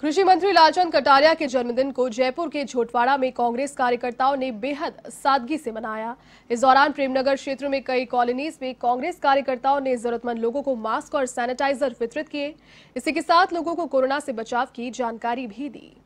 कृषि मंत्री लालचंद कटारिया के जन्मदिन को जयपुर के झोटवाड़ा में कांग्रेस कार्यकर्ताओं ने बेहद सादगी से मनाया इस दौरान प्रेमनगर क्षेत्र में कई कॉलोनीज में कांग्रेस कार्यकर्ताओं ने जरूरतमंद लोगों को मास्क और सैनिटाइजर वितरित किए इसी के साथ लोगों को कोरोना से बचाव की जानकारी भी दी